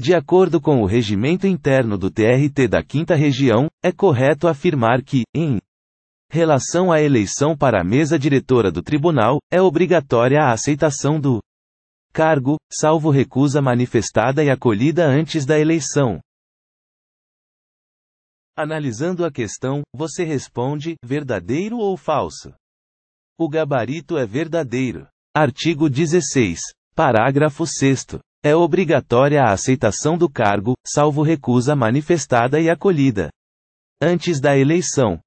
De acordo com o regimento interno do TRT da 5 Região, é correto afirmar que, em relação à eleição para a mesa diretora do tribunal, é obrigatória a aceitação do cargo, salvo recusa manifestada e acolhida antes da eleição. Analisando a questão, você responde: verdadeiro ou falso? O gabarito é verdadeiro. Artigo 16. Parágrafo 6. É obrigatória a aceitação do cargo, salvo recusa manifestada e acolhida antes da eleição.